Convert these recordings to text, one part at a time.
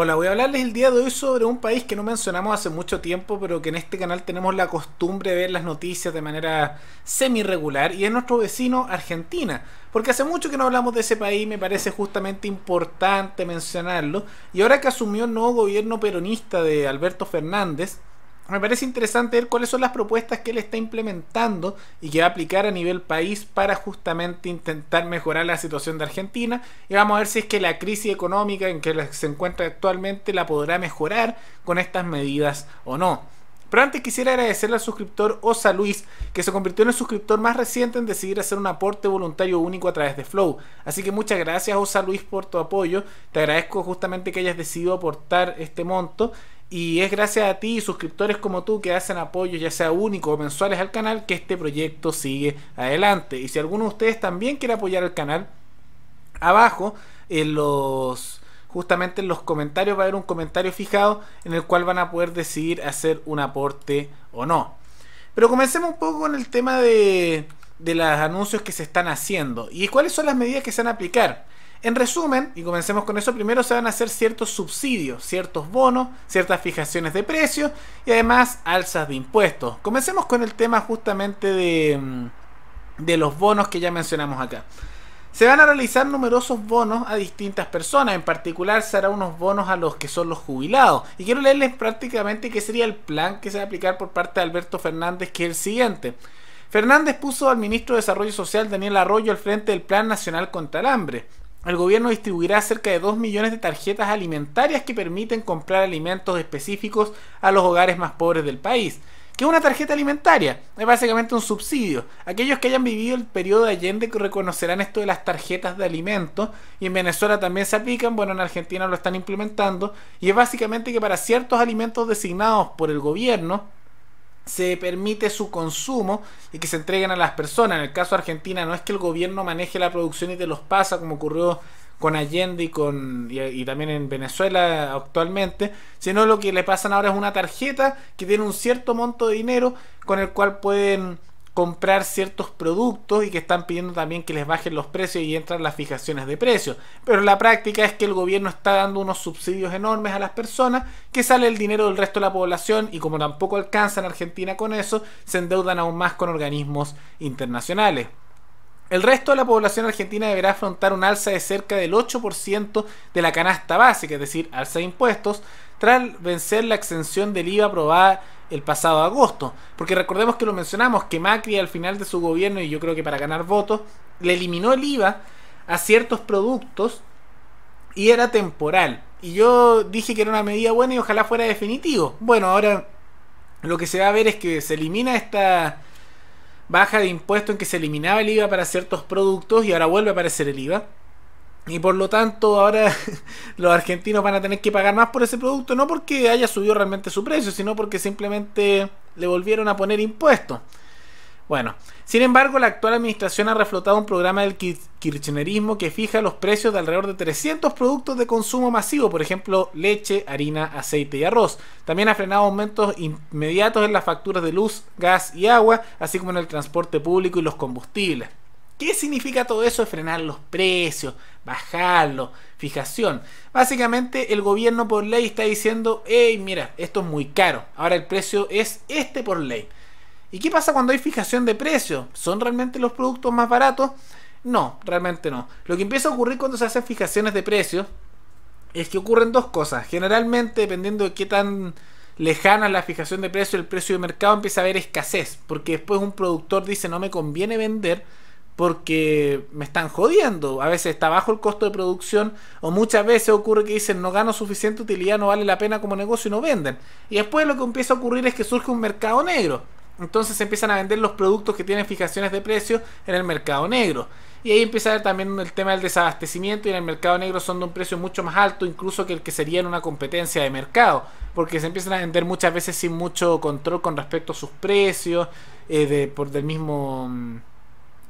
Hola, voy a hablarles el día de hoy sobre un país que no mencionamos hace mucho tiempo, pero que en este canal tenemos la costumbre de ver las noticias de manera semi-regular, y es nuestro vecino Argentina. Porque hace mucho que no hablamos de ese país, me parece justamente importante mencionarlo. Y ahora que asumió el nuevo gobierno peronista de Alberto Fernández, me parece interesante ver cuáles son las propuestas que él está implementando y que va a aplicar a nivel país para justamente intentar mejorar la situación de Argentina. Y vamos a ver si es que la crisis económica en que se encuentra actualmente la podrá mejorar con estas medidas o no. Pero antes quisiera agradecerle al suscriptor Osa Luis, que se convirtió en el suscriptor más reciente en decidir hacer un aporte voluntario único a través de Flow. Así que muchas gracias Osa Luis por tu apoyo. Te agradezco justamente que hayas decidido aportar este monto y es gracias a ti, y suscriptores como tú, que hacen apoyo, ya sea único o mensuales al canal, que este proyecto sigue adelante. Y si alguno de ustedes también quiere apoyar al canal, abajo en los justamente en los comentarios va a haber un comentario fijado en el cual van a poder decidir hacer un aporte o no. Pero comencemos un poco con el tema de, de los anuncios que se están haciendo y cuáles son las medidas que se van a aplicar. En resumen, y comencemos con eso, primero se van a hacer ciertos subsidios, ciertos bonos, ciertas fijaciones de precios y además alzas de impuestos. Comencemos con el tema justamente mm, de, los bonos que ya mencionamos acá. Se van a realizar numerosos bonos a distintas personas, en particular se hará unos bonos a los que son los jubilados. Y quiero leerles prácticamente qué sería el plan que se va a aplicar por parte de Alberto Fernández, que es el siguiente. Fernández puso al ministro de Desarrollo Social Daniel Arroyo al frente del Plan Nacional contra el Hambre el gobierno distribuirá cerca de 2 millones de tarjetas alimentarias que permiten comprar alimentos específicos a los hogares más pobres del país. ¿Qué es una tarjeta alimentaria? Es básicamente un subsidio. Aquellos que hayan vivido el periodo de Allende reconocerán esto de las tarjetas de alimentos y en Venezuela también se aplican, bueno en Argentina lo están implementando y es básicamente que para ciertos alimentos designados por el gobierno se permite su consumo y que se entreguen a las personas. En el caso de Argentina no es que el gobierno maneje la producción y te los pasa como ocurrió con Allende y, con, y, también en Venezuela actualmente, sino lo que le pasan ahora es una tarjeta que tiene un cierto monto de dinero con el cual pueden comprar ciertos productos y que están pidiendo también que les bajen los precios y entran las fijaciones de precios. Pero la práctica es que el gobierno está dando unos subsidios enormes a las personas que sale el dinero del resto de la población y como tampoco alcanzan Argentina con eso, se endeudan aún más con organismos internacionales. El resto de la población argentina deberá afrontar un alza de cerca del 8% de la canasta básica, es decir, alza de impuestos, tras vencer la exención del IVA aprobada el pasado agosto. Porque recordemos que lo mencionamos, que Macri al final de su gobierno, y yo creo que para ganar votos, le eliminó el IVA a ciertos productos y era temporal. Y yo dije que era una medida buena y ojalá fuera definitivo. Bueno, ahora lo que se va a ver es que se elimina esta baja de impuesto en que se eliminaba el IVA para ciertos productos y ahora vuelve a aparecer el IVA. Y por lo tanto, ahora los argentinos van a tener que pagar más por ese producto, no porque haya subido realmente su precio, sino porque simplemente le volvieron a poner impuestos. Bueno, sin embargo, la actual administración ha reflotado un programa del kirchnerismo que fija los precios de alrededor de 300 productos de consumo masivo, por ejemplo, leche, harina, aceite y arroz. También ha frenado aumentos inmediatos en las facturas de luz, gas y agua, así como en el transporte público y los combustibles. ¿Qué significa todo eso de frenar los precios, bajarlos, fijación? Básicamente el gobierno por ley está diciendo, hey, mira, esto es muy caro, ahora el precio es este por ley. ¿Y qué pasa cuando hay fijación de precios? ¿Son realmente los productos más baratos? No, realmente no. Lo que empieza a ocurrir cuando se hacen fijaciones de precios es que ocurren dos cosas. Generalmente, dependiendo de qué tan lejana es la fijación de precios, el precio de mercado empieza a haber escasez, porque después un productor dice no me conviene vender porque me están jodiendo. A veces está bajo el costo de producción o muchas veces ocurre que dicen no gano suficiente utilidad, no vale la pena como negocio y no venden. Y después lo que empieza a ocurrir es que surge un mercado negro. Entonces se empiezan a vender los productos que tienen fijaciones de precio en el mercado negro. Y ahí empieza a haber también el tema del desabastecimiento y en el mercado negro son de un precio mucho más alto incluso que el que sería en una competencia de mercado, porque se empiezan a vender muchas veces sin mucho control con respecto a sus precios, eh, por del mismo mm,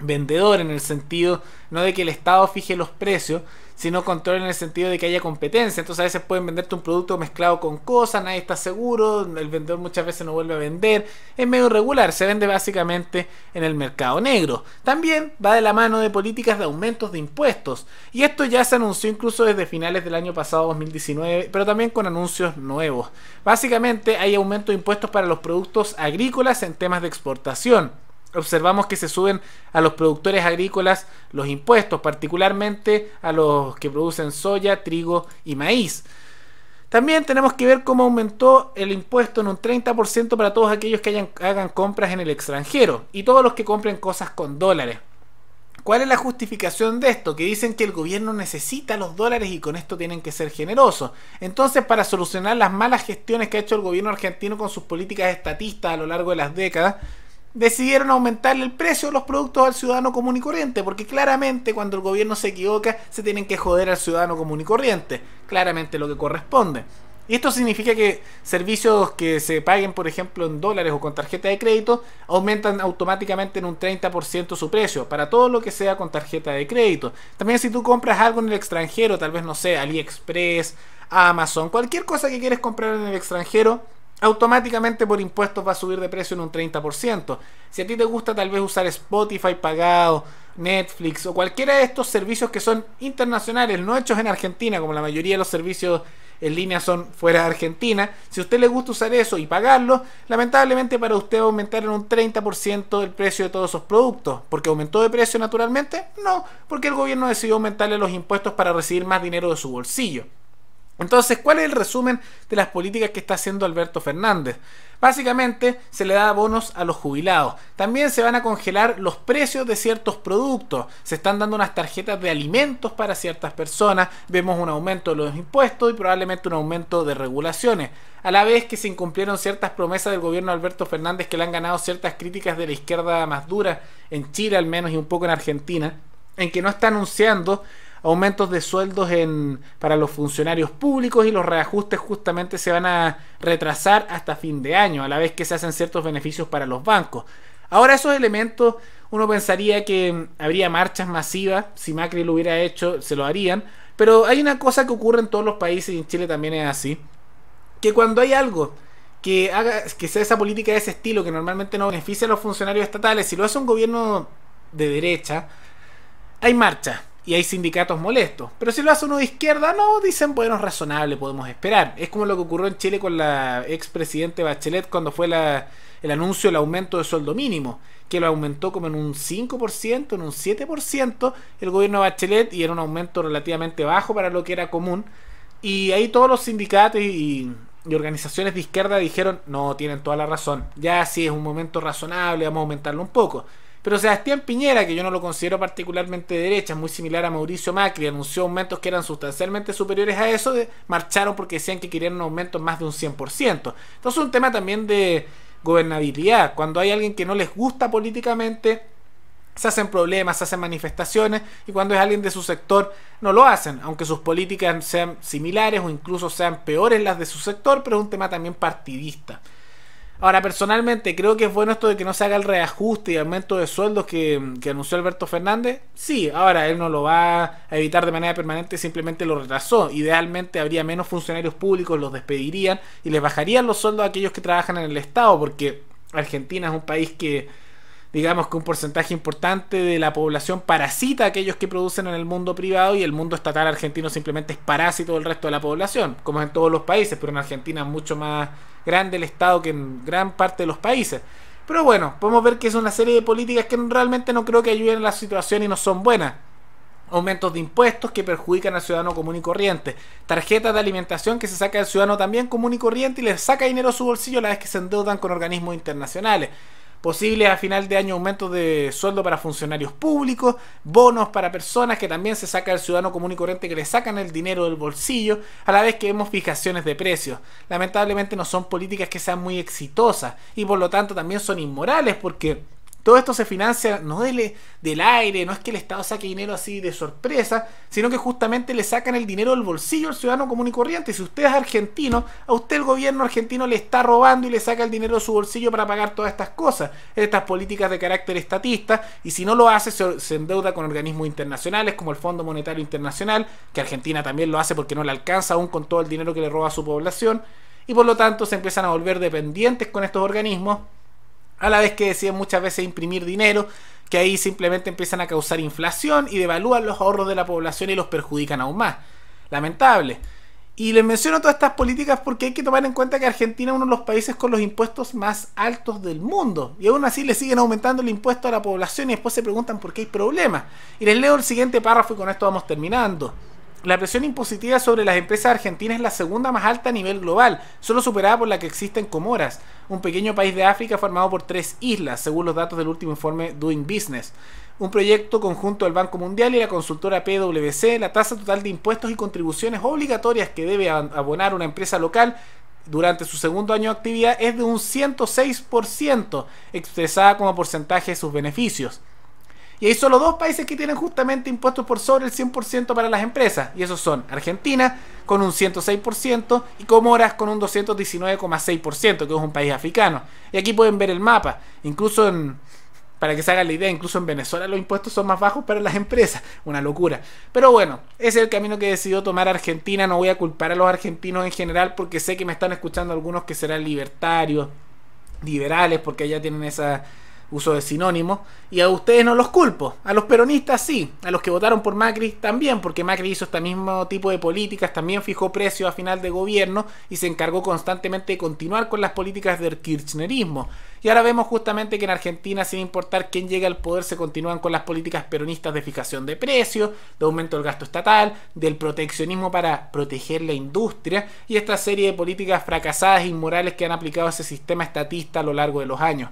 vendedor en el sentido no de que el Estado fije los precios, sino control en el sentido de que haya competencia. Entonces a veces pueden venderte un producto mezclado con cosas, nadie está seguro, el vendedor muchas veces no vuelve a vender, es medio irregular, se vende básicamente en el mercado negro. También va de la mano de políticas de aumentos de impuestos, y esto ya se anunció incluso desde finales del año pasado 2019, pero también con anuncios nuevos. Básicamente hay aumento de impuestos para los productos agrícolas en temas de exportación observamos que se suben a los productores agrícolas los impuestos, particularmente a los que producen soya, trigo y maíz. También tenemos que ver cómo aumentó el impuesto en un 30% para todos aquellos que hagan compras en el extranjero y todos los que compren cosas con dólares. ¿Cuál es la justificación de esto? Que dicen que el gobierno necesita los dólares y con esto tienen que ser generosos. Entonces, para solucionar las malas gestiones que ha hecho el gobierno argentino con sus políticas estatistas a lo largo de las décadas, decidieron aumentar el precio de los productos al ciudadano común y corriente, porque claramente cuando el gobierno se equivoca se tienen que joder al ciudadano común y corriente, claramente lo que corresponde. Y esto significa que servicios que se paguen, por ejemplo, en dólares o con tarjeta de crédito, aumentan automáticamente en un 30% su precio para todo lo que sea con tarjeta de crédito. También si tú compras algo en el extranjero, tal vez, no sé, AliExpress, Amazon, cualquier cosa que quieres comprar en el extranjero, automáticamente por impuestos va a subir de precio en un 30%. Si a ti te gusta tal vez usar Spotify pagado, Netflix o cualquiera de estos servicios que son internacionales, no hechos en Argentina, como la mayoría de los servicios en línea son fuera de Argentina, si a usted le gusta usar eso y pagarlo, lamentablemente para usted va a aumentar en un 30% el precio de todos esos productos. ¿Porque aumentó de precio naturalmente? No, porque el gobierno decidió aumentarle los impuestos para recibir más dinero de su bolsillo. Entonces, ¿cuál es el resumen de las políticas que está haciendo Alberto Fernández? Básicamente se le da bonos a los jubilados. También se van a congelar los precios de ciertos productos. Se están dando unas tarjetas de alimentos para ciertas personas. Vemos un aumento de los impuestos y probablemente un aumento de regulaciones. A la vez que se incumplieron ciertas promesas del gobierno de Alberto Fernández que le han ganado ciertas críticas de la izquierda más dura, en Chile al menos y un poco en Argentina, en que no está anunciando aumentos de sueldos en, para los funcionarios públicos y los reajustes justamente se van a retrasar hasta fin de año, a la vez que se hacen ciertos beneficios para los bancos. Ahora esos elementos, uno pensaría que habría marchas masivas, si Macri lo hubiera hecho, se lo harían, pero hay una cosa que ocurre en todos los países y en Chile también es así, que cuando hay algo que haga que sea esa política de ese estilo que normalmente no beneficia a los funcionarios estatales, si lo hace un gobierno de derecha, hay marcha y hay sindicatos molestos. Pero si lo hace uno de izquierda, no, dicen, bueno, es razonable, podemos esperar. Es como lo que ocurrió en Chile con la expresidente Bachelet cuando fue el anuncio del aumento de sueldo mínimo, que lo aumentó como en un 5%, en un 7% el gobierno de Bachelet y era un aumento relativamente bajo para lo que era común. Y ahí todos los sindicatos y, y organizaciones de izquierda dijeron, no, tienen toda la razón, ya sí es un momento razonable, vamos a aumentarlo un poco. Pero Sebastián Piñera, que yo no lo considero particularmente de derecha, muy similar a Mauricio Macri, anunció aumentos que eran sustancialmente superiores a eso, marcharon porque decían que querían un aumento más de un 100%. Entonces es un tema también de gobernabilidad. Cuando hay alguien que no les gusta políticamente, se hacen problemas, se hacen manifestaciones y cuando es alguien de su sector no lo hacen, aunque sus políticas sean similares o incluso sean peores las de su sector, pero es un tema también partidista. Ahora, personalmente, creo que es bueno esto de que no se haga el reajuste y aumento de sueldos que, anunció Alberto Fernández. Sí, ahora él no lo va a evitar de manera permanente, simplemente lo retrasó. Idealmente habría menos funcionarios públicos, los despedirían y les bajarían los sueldos a aquellos que trabajan en el Estado, porque Argentina es un país que, digamos que un porcentaje importante de la población parasita a aquellos que producen en el mundo privado y el mundo estatal argentino simplemente es parásito del resto de la población, como en todos los países, pero en Argentina es mucho más grande el Estado que en gran parte de los países. Pero bueno, podemos ver que es una serie de políticas que realmente no creo que ayuden a la situación y no son buenas. Aumentos de impuestos que perjudican al ciudadano común y corriente. Tarjetas de alimentación que se saca al ciudadano también común y corriente y le saca dinero a su bolsillo la vez que se endeudan con organismos internacionales posibles a final de año aumentos de sueldo para funcionarios públicos, bonos para personas que también se saca el ciudadano común y corriente que le sacan el dinero del bolsillo, a la vez que vemos fijaciones de precios. Lamentablemente no son políticas que sean muy exitosas y por lo tanto también son inmorales porque todo esto se financia no del, aire, no es que el Estado saque dinero así de sorpresa, sino que justamente le sacan el dinero del bolsillo al ciudadano común y corriente. Si usted es argentino, a usted el gobierno argentino le está robando y le saca el dinero de su bolsillo para pagar todas estas cosas, estas políticas de carácter estatista, y si no lo hace se, se endeuda con organismos internacionales como el Fondo Monetario Internacional, que Argentina también lo hace porque no le alcanza aún con todo el dinero que le roba a su población y por lo tanto se empiezan a volver dependientes con estos organismos a la vez que deciden muchas veces imprimir dinero, que ahí simplemente empiezan a causar inflación y devalúan los ahorros de la población y los perjudican aún más. Lamentable. Y les menciono todas estas políticas porque hay que tomar en cuenta que Argentina es uno de los países con los impuestos más altos del mundo. Y aún así le siguen aumentando el impuesto a la población y después se preguntan por qué hay problemas. Y les leo el siguiente párrafo y con esto vamos terminando la presión impositiva sobre las empresas argentinas es la segunda más alta a nivel global, solo superada por la que existe en Comoras, un pequeño país de África formado por tres islas, según los datos del último informe Doing Business. Un proyecto conjunto del Banco Mundial y la consultora PwC, la tasa total de impuestos y contribuciones obligatorias que debe abonar una empresa local durante su segundo año de actividad es de un 106%, expresada como porcentaje de sus beneficios. Y hay solo dos países que tienen justamente impuestos por sobre el 100% para las empresas. Y esos son Argentina con un 106% y Comoras con un 219,6%, que es un país africano. Y aquí pueden ver el mapa. Incluso en, para que se hagan la idea, incluso en Venezuela los impuestos son más bajos para las empresas. Una locura. Pero bueno, ese es el camino que decidió tomar Argentina. No voy a culpar a los argentinos en general porque sé que me están escuchando algunos que serán libertarios, liberales, porque allá tienen esa uso de sinónimo y a ustedes no los culpo, a los peronistas sí, a los que votaron por Macri también, porque Macri hizo este mismo tipo de políticas, también fijó precios a final de gobierno y se encargó constantemente de continuar con las políticas del kirchnerismo. Y ahora vemos justamente que en Argentina, sin importar quién llega al poder, se continúan con las políticas peronistas de fijación de precios, de aumento del gasto estatal, del proteccionismo para proteger la industria y esta serie de políticas fracasadas e inmorales que han aplicado ese sistema estatista a lo largo de los años.